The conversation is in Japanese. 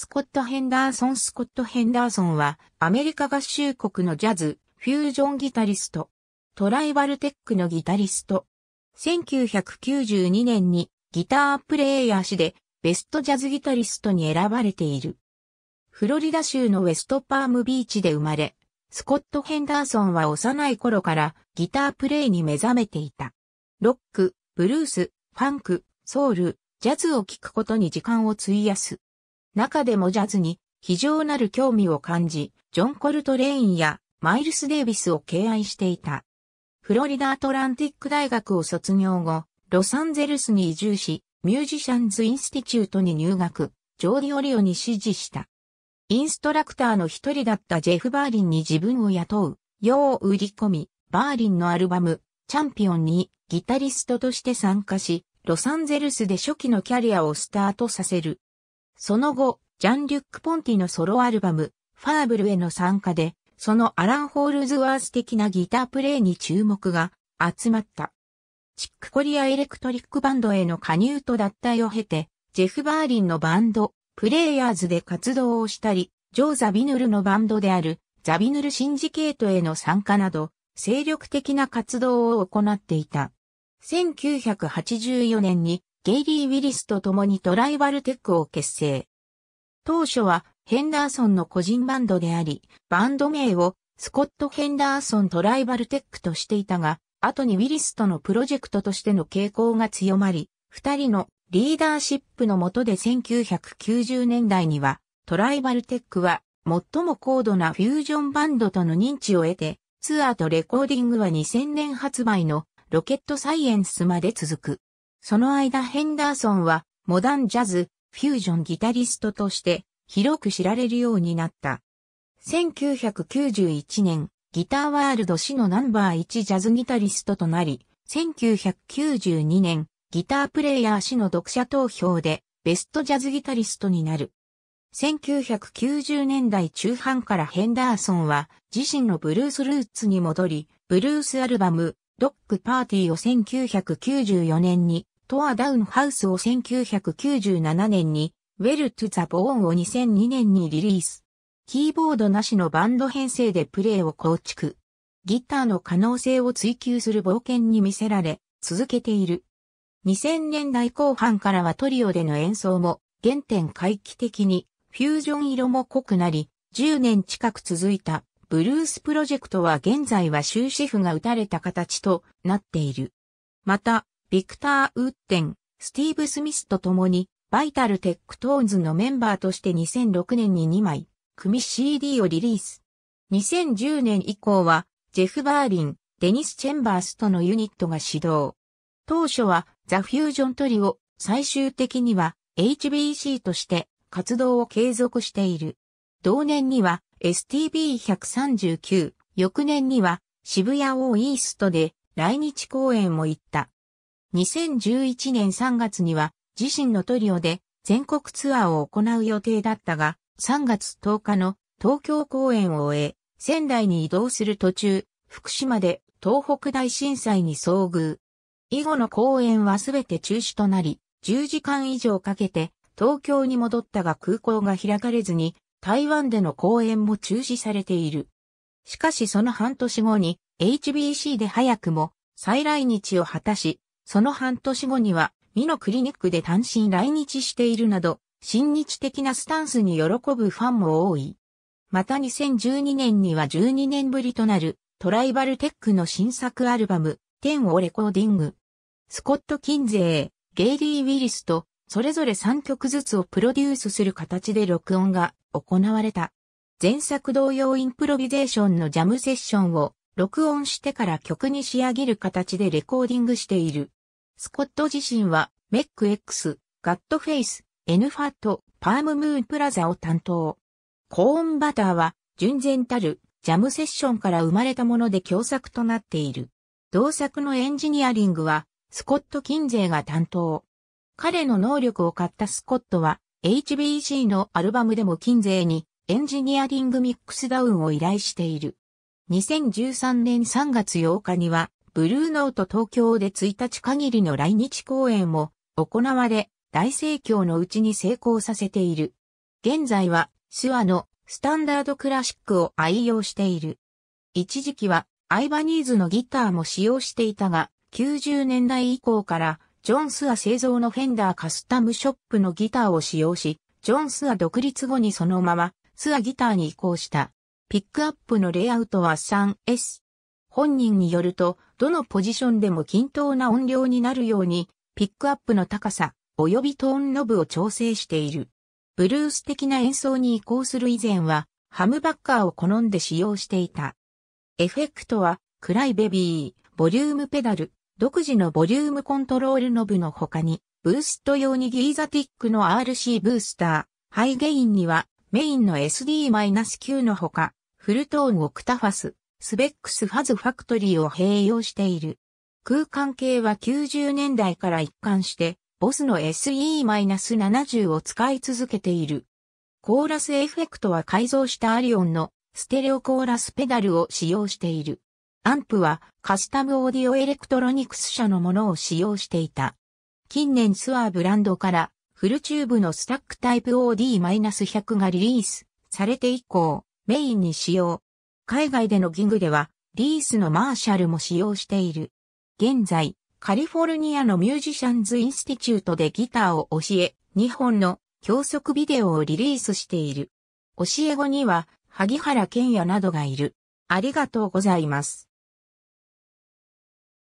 スコット・ヘンダーソン・スコット・ヘンダーソンは、アメリカ合衆国のジャズ、フュージョンギタリスト、トライバルテックのギタリスト。1992年にギタープレイヤー氏でベストジャズギタリストに選ばれている。フロリダ州のウェストパームビーチで生まれ、スコット・ヘンダーソンは幼い頃からギタープレイに目覚めていた。ロック、ブルース、ファンク、ソウル、ジャズを聴くことに時間を費やす。中でもジャズに非常なる興味を感じ、ジョン・コルトレインやマイルス・デイビスを敬愛していた。フロリダ・アトランティック大学を卒業後、ロサンゼルスに移住し、ミュージシャンズ・インスティチュートに入学、ジョーディ・オリオに支持した。インストラクターの一人だったジェフ・バーリンに自分を雇う、よう売り込み、バーリンのアルバム、チャンピオンにギタリストとして参加し、ロサンゼルスで初期のキャリアをスタートさせる。その後、ジャン・リュック・ポンティのソロアルバム、ファーブルへの参加で、そのアラン・ホールズワース的なギタープレイに注目が集まった。チックコリアエレクトリックバンドへの加入と脱退を経て、ジェフ・バーリンのバンド、プレイヤーズで活動をしたり、ジョー・ザビヌルのバンドである、ザビヌル・シンジケートへの参加など、精力的な活動を行っていた。1984年にゲイリー・ウィリスと共にトライバルテックを結成。当初はヘンダーソンの個人バンドであり、バンド名をスコット・ヘンダーソントライバルテックとしていたが、後にウィリスとのプロジェクトとしての傾向が強まり、二人のリーダーシップの下で1990年代には、トライバルテックは最も高度なフュージョンバンドとの認知を得て、ツアーとレコーディングは2000年発売のロケットサイエンスまで続く。その間ヘンダーソンはモダンジャズ、フュージョンギタリストとして広く知られるようになった。1991年、ギターワールド誌のナンバー1ジャズギタリストとなり、1992年、ギタープレイヤー誌の読者投票でベストジャズギタリストになる。1990年代中半からヘンダーソンは自身のブルースルーツに戻り、ブルースアルバム、ドッグパーティーを1994年にトアダウンハウスを1997年に、ウェルトゥザボーンを2002年にリリース。キーボードなしのバンド編成でプレイを構築。ギターの可能性を追求する冒険に魅せられ、続けている。2000年代後半からはトリオでの演奏も、原点回帰的に、フュージョン色も濃くなり、10年近く続いた、ブルースプロジェクトは現在は終止符が打たれた形となっている。また、ビクター・ウッテン、スティーブ・スミスと共に、バイタル・テックトーンズのメンバーとして2006年に2枚、組 CD をリリース。2010年以降は、ジェフ・バーリン、デニス・チェンバースとのユニットが始動。当初は、ザ・フュージョン・トリオ、最終的には、HBC として、活動を継続している。同年には、STB139、翌年には、渋谷オーイーストで、来日公演も行った。2011年3月には自身のトリオで全国ツアーを行う予定だったが、3月10日の東京公演を終え、仙台に移動する途中、福島で東北大震災に遭遇。以後の公演はすべて中止となり、10時間以上かけて東京に戻ったが空港が開かれずに、台湾での公演も中止されている。しかしその半年後に HBC で早くも再来日を果たし、その半年後には、美のクリニックで単身来日しているなど、親日的なスタンスに喜ぶファンも多い。また2012年には12年ぶりとなる、トライバルテックの新作アルバム、10をレコーディング。スコット・キンゼー、ゲイリー・ウィリスと、それぞれ3曲ずつをプロデュースする形で録音が行われた。前作同様インプロビゼーションのジャムセッションを録音してから曲に仕上げる形でレコーディングしている。スコット自身は、メック X、ガットフェイス、エヌファット、パームムーンプラザを担当。コーンバターは、純然たる、ジャムセッションから生まれたもので共作となっている。同作のエンジニアリングは、スコット・キンゼーが担当。彼の能力を買ったスコットは、HBC のアルバムでもキンゼーに、エンジニアリングミックスダウンを依頼している。2013年3月8日には、ブルーノート東京で1日限りの来日公演も行われ、大盛況のうちに成功させている。現在は、スワのスタンダードクラシックを愛用している。一時期は、アイバニーズのギターも使用していたが、90年代以降から、ジョン・スア製造のフェンダーカスタムショップのギターを使用し、ジョン・スア独立後にそのまま、スアギターに移行した。ピックアップのレイアウトは 3S 本人によると、どのポジションでも均等な音量になるように、ピックアップの高さ、及びトーンノブを調整している。ブルース的な演奏に移行する以前は、ハムバッカーを好んで使用していた。エフェクトは、クライベビー、ボリュームペダル、独自のボリュームコントロールノブの他に、ブースト用にギーザティックの RC ブースター、ハイゲインにはメインの SD-9 のほか、フルトーンオクタファス、スベックスファズファクトリーを併用している。空間系は90年代から一貫して、ボスの SE-70 を使い続けている。コーラスエフェクトは改造したアリオンのステレオコーラスペダルを使用している。アンプはカスタムオーディオエレクトロニクス社のものを使用していた。近年ツアーブランドからフルチューブのスタックタイプ OD-100 がリリースされて以降、メインに使用、海外でのギグでは、リースのマーシャルも使用している。現在、カリフォルニアのミュージシャンズインスティチュートでギターを教え、2本の教則ビデオをリリースしている。教え子には、萩原健也などがいる。ありがとうございます。